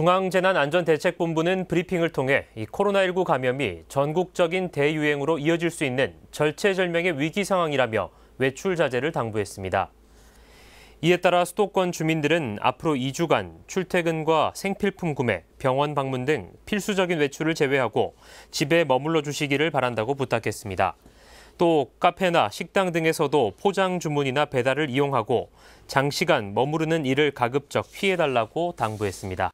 중앙재난안전대책본부는 브리핑을 통해 코로나19 감염이 전국적인 대유행으로 이어질 수 있는 절체절명의 위기 상황이라며 외출 자제를 당부했습니다. 이에 따라 수도권 주민들은 앞으로 2주간 출퇴근과 생필품 구매, 병원 방문 등 필수적인 외출을 제외하고 집에 머물러 주시기를 바란다고 부탁했습니다. 또 카페나 식당 등에서도 포장 주문이나 배달을 이용하고 장시간 머무르는 일을 가급적 피해달라고 당부했습니다.